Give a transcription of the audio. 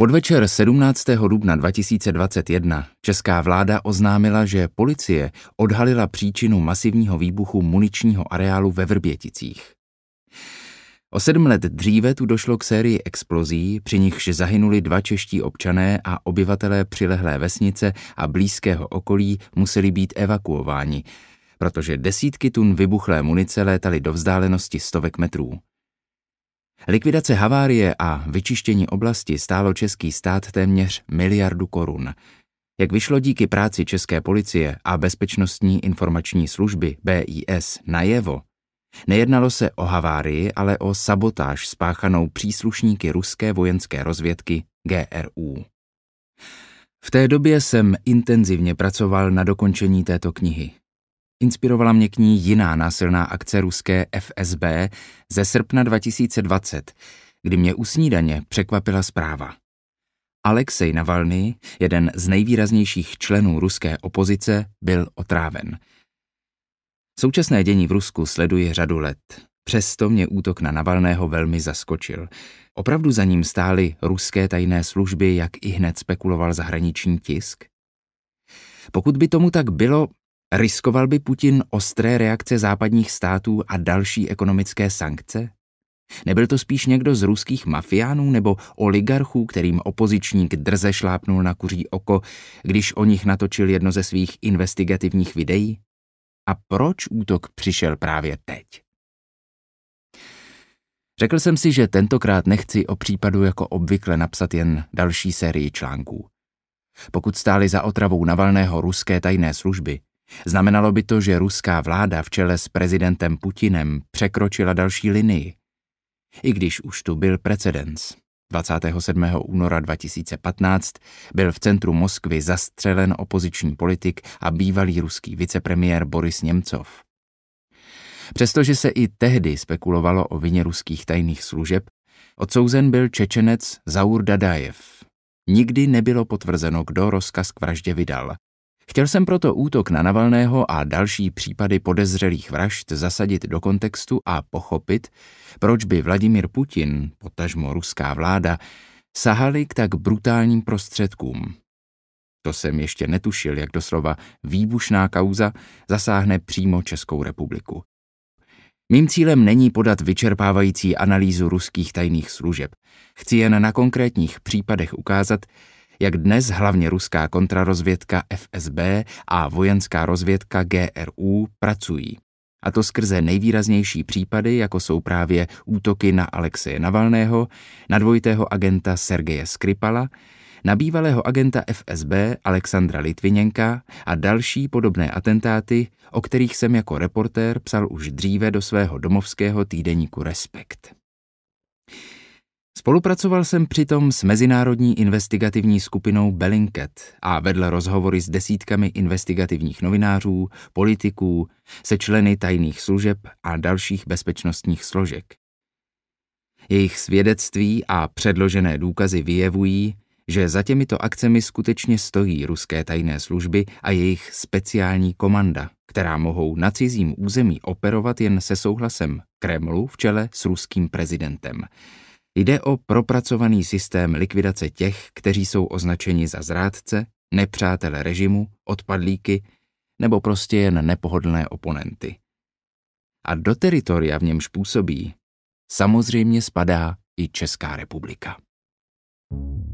Podvečer 17. dubna 2021 česká vláda oznámila, že policie odhalila příčinu masivního výbuchu muničního areálu ve Vrběticích. O sedm let dříve tu došlo k sérii explozí, při nichž zahynuli dva čeští občané a obyvatelé přilehlé vesnice a blízkého okolí museli být evakuováni, protože desítky tun vybuchlé munice létaly do vzdálenosti stovek metrů. Likvidace havárie a vyčištění oblasti stálo český stát téměř miliardu korun. Jak vyšlo díky práci České policie a Bezpečnostní informační služby BIS najevo, nejednalo se o havárii, ale o sabotáž spáchanou příslušníky ruské vojenské rozvědky GRU. V té době jsem intenzivně pracoval na dokončení této knihy inspirovala mě k ní jiná násilná akce ruské FSB ze srpna 2020, kdy mě u snídaně překvapila zpráva. Alexej Navalny, jeden z nejvýraznějších členů ruské opozice, byl otráven. Současné dění v Rusku sleduje řadu let. Přesto mě útok na Navalného velmi zaskočil. Opravdu za ním stály ruské tajné služby, jak i hned spekuloval zahraniční tisk? Pokud by tomu tak bylo, Riskoval by Putin ostré reakce západních států a další ekonomické sankce? Nebyl to spíš někdo z ruských mafiánů nebo oligarchů, kterým opozičník drze šlápnul na kuří oko, když o nich natočil jedno ze svých investigativních videí? A proč útok přišel právě teď? Řekl jsem si, že tentokrát nechci o případu jako obvykle napsat jen další sérii článků. Pokud stáli za otravou Navalného ruské tajné služby, Znamenalo by to, že ruská vláda v čele s prezidentem Putinem překročila další linii. I když už tu byl precedens. 27. února 2015 byl v centru Moskvy zastřelen opoziční politik a bývalý ruský vicepremiér Boris Němcov. Přestože se i tehdy spekulovalo o vině ruských tajných služeb, odsouzen byl Čečenec Zaur Dadajev. Nikdy nebylo potvrzeno, kdo rozkaz k vraždě vydal, Chtěl jsem proto útok na Navalného a další případy podezřelých vražd zasadit do kontextu a pochopit, proč by Vladimir Putin, potažmo ruská vláda, sahali k tak brutálním prostředkům. To jsem ještě netušil, jak doslova výbušná kauza zasáhne přímo Českou republiku. Mým cílem není podat vyčerpávající analýzu ruských tajných služeb. Chci jen na konkrétních případech ukázat, jak dnes hlavně ruská kontrarozvědka FSB a vojenská rozvědka GRU pracují. A to skrze nejvýraznější případy, jako jsou právě útoky na Alexeje Navalného, na dvojitého agenta Sergeje Skripala, na bývalého agenta FSB Alexandra Litviněnka a další podobné atentáty, o kterých jsem jako reportér psal už dříve do svého domovského týdeníku Respekt. Spolupracoval jsem přitom s mezinárodní investigativní skupinou Bellingcat a vedl rozhovory s desítkami investigativních novinářů, politiků, se členy tajných služeb a dalších bezpečnostních složek. Jejich svědectví a předložené důkazy vyjevují, že za těmito akcemi skutečně stojí ruské tajné služby a jejich speciální komanda, která mohou na cizím území operovat jen se souhlasem Kremlu v čele s ruským prezidentem – Jde o propracovaný systém likvidace těch, kteří jsou označeni za zrádce, nepřátele režimu, odpadlíky nebo prostě jen nepohodlné oponenty. A do teritoria, v němž působí, samozřejmě spadá i Česká republika. thank you